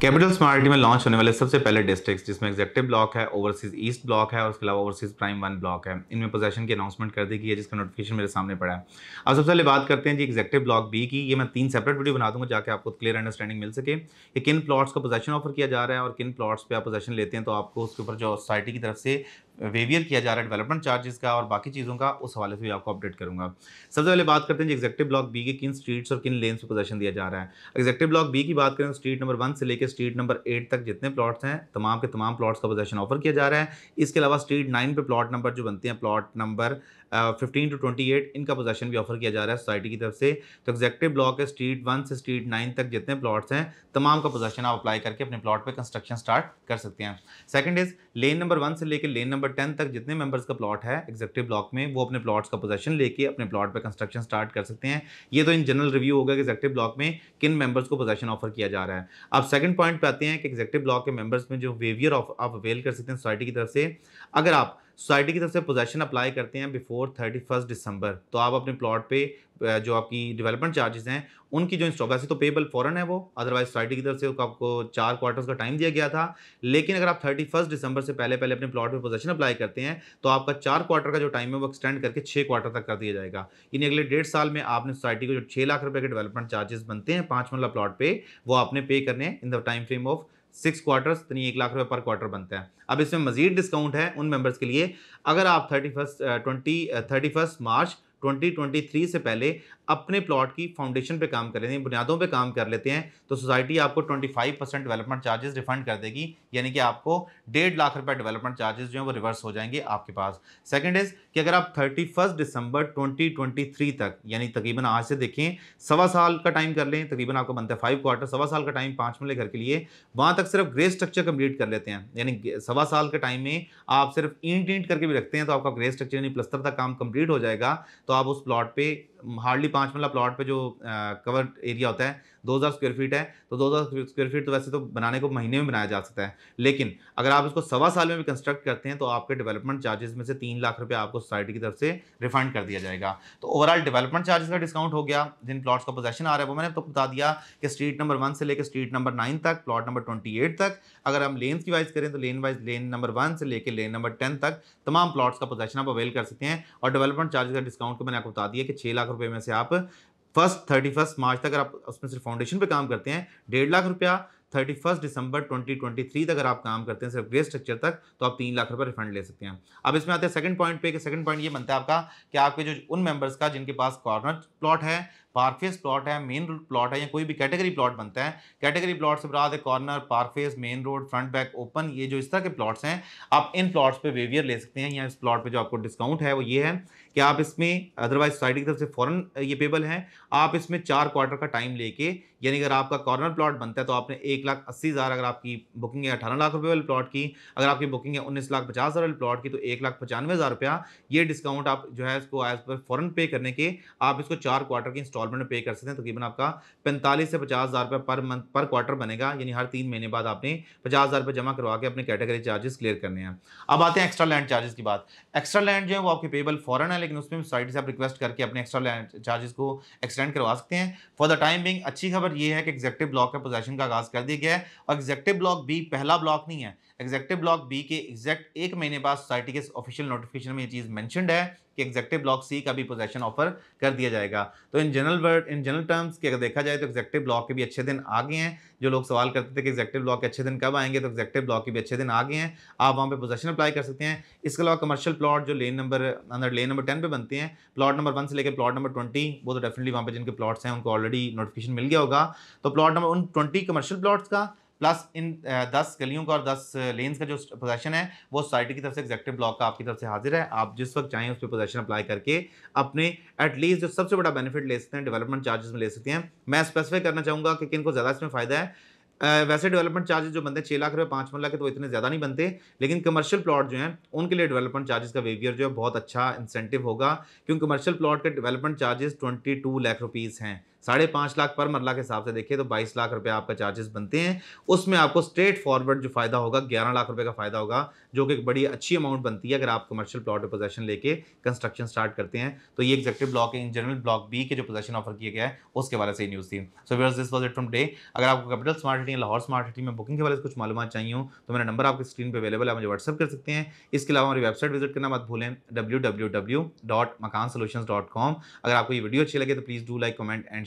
capital smarty में launch होने वाले सबसे पहले डिस्ट्रिक्स जिसमें एग्जेक्टिव ब्लॉक है ओवरसीज ईस्ट ब्लॉक है और उसके अलावा ओवरसीज प्राइम वन ब्लॉक है इनमें पोजेशन की अनाउंसमेंट कर दी गई है जिसका नोटिफिकेशन मेरे सामने पड़ा है अब सबसे पहले बात करते हैं जी एग्जेक्टिव ब्लॉक बी की ये मैं तीन सेपरेट वीडियो बना दूंगा जाकर आपको क्लियर अंडरस्टैंडिंग मिल सके कि किन प्लॉट्स को पोजेशन ऑफर किया जा रहा है और किन प्लॉट्स पर आप पोजेशन लेते हैं तो आपको उसके ऊपर जो सोसाइटी की तरफ से वेवियर किया जा रहा है डेवलपमेंट चार्जेस का और बाकी चीज़ों का उस हवाले से भी आपको अपडेट करूंगा सबसे पहले बात करते हैं जी एग्जेक्टिव ब्लॉक बी के किन स्ट्रीट्स और किन लेन्स पर पोजेशन दिया जा रहा है एग्जेक्टिव ब्लॉक बी की बात करें तो स्ट्रीट नंबर वन से लेकर स्ट्रीट नंबर एट तक जितने प्लॉट्स हैं तमाम के तमाम प्लॉट्स का पोजेशन ऑफर किया जा रहा है इसके अलावा स्ट्रीट नाइन पर प्लॉट नंबर जो बनते हैं plot number fifteen to twenty eight इनका पोजेशन भी ऑफर किया जा रहा है सोसाइटी की तरफ से तो एग्जेक्टिव ब्लॉक है स्ट्रीट वन से स्ट्रीट नाइन तक जितने प्लॉट्स हैं तमाम का पोजेशन आप अप्लाई करके अपने प्लॉट पर कंस्ट्रक्शन स्टार्ट कर सकते हैं second is lane number one से लेकर लेन नंबर नंबर टेन तक जितने मेंबर्स का प्लॉट है एग्जेक्टिव ब्लॉक में वो अपने प्लॉट्स का पोजेशन लेके अपने प्लॉट पर कंस्ट्रक्शन स्टार्ट कर सकते हैं ये तो इन जनरल रिव्यू होगा कि एग्जेक्टिव ब्लॉक में किन मेंबर्स को पोजेशन ऑफर किया जा रहा है अब सेकंड पॉइंट पे आते हैं कि एग्जेक्टिव ब्लॉक के मेंबर्स में जो वेवियर ऑफ आप अवेल कर सकते हैं सोसाइटी की तरफ से अगर आप सोसाइटी की तरफ से पोजेशन अप्लाई करते हैं बिफोर थर्टी फर्स्ट दिसंबर तो आप अपने प्लॉट पे जो आपकी डेवलपमेंट चार्जेस हैं उनकी जो इंस्टॉल वैसे तो पेबल फॉरन है वो अदरवाइज सोसाइटी की तरफ से आपको चार क्वार्टर्स का टाइम दिया गया था लेकिन अगर आप थर्टी फर्स्ट दिसंबर से पहले पहले अपने प्लॉट पर पोजेशन अप्लाई करते हैं तो आपका चार क्वार्टर का जो टाइम है वो एक्सटेंड करके छः क्वार्टर तक कर दिया जाएगा यानी अगले डेढ़ साल में आपने सोसाइटी को जो छः लाख रुपये के डेवलपमेंट चार्जेस बनते हैं पाँच मरला प्लॉट पर वो आपने पे करने in the time frame of six quarters यानी एक लाख रुपए पर क्वार्टर बनता है अब इसमें मजीद डिस्काउंट है उन मेंबर्स के लिए अगर आप thirty first twenty thirty first March 2023 से पहले अपने प्लॉट की फाउंडेशन पे काम कर लेते हैं बुनियादों पे काम कर लेते हैं तो सोसाइटी आपको 25 परसेंट डेवलपमेंट चार्जेस रिफंड कर देगी यानी कि आपको डेढ़ लाख रुपए डेवलपमेंट चार्जेस जो हैं वो रिवर्स हो जाएंगे आपके पास सेकंड इज़ कि अगर आप थर्टी दिसंबर ट्वेंटी तक यानी तकरीबन आज से देखें सवा साल का टाइम कर लें तकरीबन आपको बनता है फाइव क्वार्टर सवा साल का टाइम पाँच मिले घर के लिए वहाँ तक सिर्फ ग्रे स्ट्रक्चर कंप्लीट कर लेते हैं यानी सवा साल के टाइम में आप सिर्फ ईंट ईंट करके भी रखते हैं तो आपका ग्रे स्ट्रक्चर यानी प्लस्तर तक काम कंप्लीट हो जाएगा तो आप उस प्लॉट पे हार्डली पाँच मल्ला प्लॉट पे जो कवर एरिया होता है 2000 स्क्वायर फीट है तो 2000 स्क्वायर फीट तो वैसे तो बनाने को महीने में बनाया जा सकता है लेकिन अगर आप इसको सवा साल में भी कंस्ट्रक्ट करते हैं तो आपके डेवलपमेंट चार्जेस में से तीन लाख रुपये आपको सोसाइटी की तरफ से रिफंड कर दिया जाएगा तो ओवरऑल डेवलपमेंट चार्जेस का डिस्काउंट हो गया जिन प्लॉट्स का पोजेशन आ रहा है वो मैंने आपको तो बता दिया कि स्ट्रीट नंबर वन से लेकर स्ट्रीट नंबर नाइन तक प्लॉट नंबर ट्वेंटी तक अगर हम लेन्स की वाइज करें तो lane wise lane number one से लेकर लेन नंबर टेन तक तमाम प्लॉट्स का पोजेशन आप अवेल कर सकते हैं और डेवलपमेंट चार्जेस का डिस्काउंट अमाउंट को मैंने आपको बता दिया कि छह लाख रुपए में से आप फर्स्ट थर्टी फर्स्ट मार्च तक अगर आप उसमें सिर्फ फाउंडेशन पे काम करते हैं डेढ़ लाख रुपया थर्टी फर्स्ट दिसंबर ट्वेंटी ट्वेंटी थ्री तक अगर आप काम करते हैं सिर्फ ग्रे स्ट्रक्चर तक तो आप तीन लाख रुपए रिफंड ले सकते हैं अब इसमें आते हैं सेकंड पॉइंट पे कि सेकंड पॉइंट ये बनता है आपका कि आपके जो उन मेंबर्स का जिनके पास कॉर्नर प्लॉट है पारफेस प्लॉट है मेन रोड प्लॉट है या कोई भी कैटेगरी प्लॉट बनता है कैटेगरी प्लॉट से बरात कॉर्नर पारफेस main road front back open ये जो इस तरह के प्लॉट्स हैं आप इन प्लॉट्स पे वेवियर ले सकते हैं या इस प्लॉट पे जो आपको डिस्काउंट है वो ये है कि आप इसमें अदरवाइज सोसाइटी की तरफ से फॉरन ये पेबल है आप इसमें चार क्वार्टर का टाइम लेके यानी अगर आपका कॉर्नर प्लॉट बनता है तो आपने एक लाख अस्सी हज़ार अगर आपकी बुकिंग है अठारह लाख रुपए वाले प्लॉट की अगर आपकी बुकिंग है उन्नीस लाख पचास हज़ार वाले प्लॉट की तो एक लाख पचानवे हज़ार रुपया ये डिस्काउंट आप जो है इसको एज पर फॉरन पे करने के आप इसको चार क्वार्टर की इंस्टॉल इंस्टॉलमेंट में पे कर सकते हैं तकरीबन तो आपका पैंतालीस से पचास हज़ार रुपये पर मंथ पर क्वार्टर बनेगा यानी हर तीन महीने बाद आपने पचास हज़ार रुपये जमा करवा के अपने कैटेगरी चार्जेस क्लियर करने हैं अब आते हैं एक्स्ट्रा लैंड चार्जेस की बात एक्स्ट्रा लैंड जो है वो आपके पेबल फॉरन है लेकिन उसमें साइड से आप रिक्वेस्ट करके अपने एक्स्ट्रा लैंड चार्जेस को एक्सटेंड करवा सकते हैं फॉर द टाइम बिंग अच्छी खबर यह है कि एग्जेक्टिव ब्लॉक का पोजेशन का आगाज़ कर दिया गया है और एग्जेक्टिव ब्लॉक भी पहला ब्लॉक नहीं है एग्जेक्टिव ब्लॉक बी के एग्जैक्ट एक महीने बाद सोसाइटी के ऑफिशियल नोटिफिकेशन में ये चीज़ मैंशनड है कि एग्जेक्टिव ब्लॉक सी का भी पोजेशन ऑफर कर दिया जाएगा तो in general word in general terms की अगर देखा जाए तो एग्जेक्टिव ब्लॉक के भी अच्छे दिन आ गए हैं जो लोग सवाल करते थे कि एग्जेक्टिव ब्लॉक के अच्छे दिन कब आएंगे तो एग्जेक्टिव ब्लॉक के भी अच्छे दिन आ गए हैं आप वहाँ पर पोजेशन अप्लाई कर सकते हैं इसके अलावा कमर्शियल प्लॉट जो लेन नंबर अंदर लेन नंबर टेन पर बनते हैं प्लॉट नंबर वन से लेकर प्लॉट नंबर ट्वेंटी वो तो डेफिनेटली वहाँ पर जिनके प्लॉट्स हैं उनको ऑलरेडी नोटिफिकेशन मिल गया होगा तो प्लॉट नंबर उन ट्वेंटी कमर्शियल प्लॉट्स का प्लस इन दस गलियों का और दस लेन्स का जो पोजेशन है वो सोसाइटी की तरफ से एग्जेक्टिव ब्लॉक का आपकी तरफ से हाजिर है आप जिस वक्त चाहें उस पर पोजेशन अप्लाई करके अपने एटलीस्ट जो सबसे बड़ा बेनिफिट ले सकते हैं डेवलपमेंट चार्जेस में ले सकते हैं मैं स्पेसिफाई करना चाहूँगा कि किन को ज़्यादा इसमें फ़ायदा है Uh, वैसे डेवलपमेंट चार्जेस जो बनते हैं छः लाख रुपये पाँच लाख के तो इतने ज़्यादा नहीं बनते लेकिन कमर्शियल प्लॉट जो हैं उनके लिए डेवलपमेंट चार्जेस का वेवियर जो है बहुत अच्छा इंसेंटिव होगा क्योंकि कमर्शियल प्लॉट के development charges twenty two lakh rupees हैं साढ़े पाँच लाख पर मरला के हिसाब से देखिए तो बाईस लाख रुपये आपका चार्जेस बनते हैं उसमें आपको स्ट्रेट फॉरवर्ड जो फायदा होगा ग्यारह लाख रुपये का फायदा होगा जो कि एक बड़ी अच्छी अमाउंट बनती है अगर आप कमर्शियल प्लॉट पर पोजेशन लेके कंस्ट्रक्शन स्टार्ट करते हैं तो ये executive block in general block B के जो पोजेशन ऑफर किया गया है उसके वाले से न्यूज़ थी so where's this was it from day अगर आपको capital smart city Lahore smart city में बुकिंग के वाले कुछ मालूम चाहिए हो तो मेरा नंबर आपकी स्क्रीन पर अवेलेबल है मुझे व्हाट्सअप कर सकते हैं इसके अलावा हमारी वेबसाइट विजिट करना मत भूलें डब्ल्यू अगर आपको ये वीडियो अच्छी लगे तो please do like comment and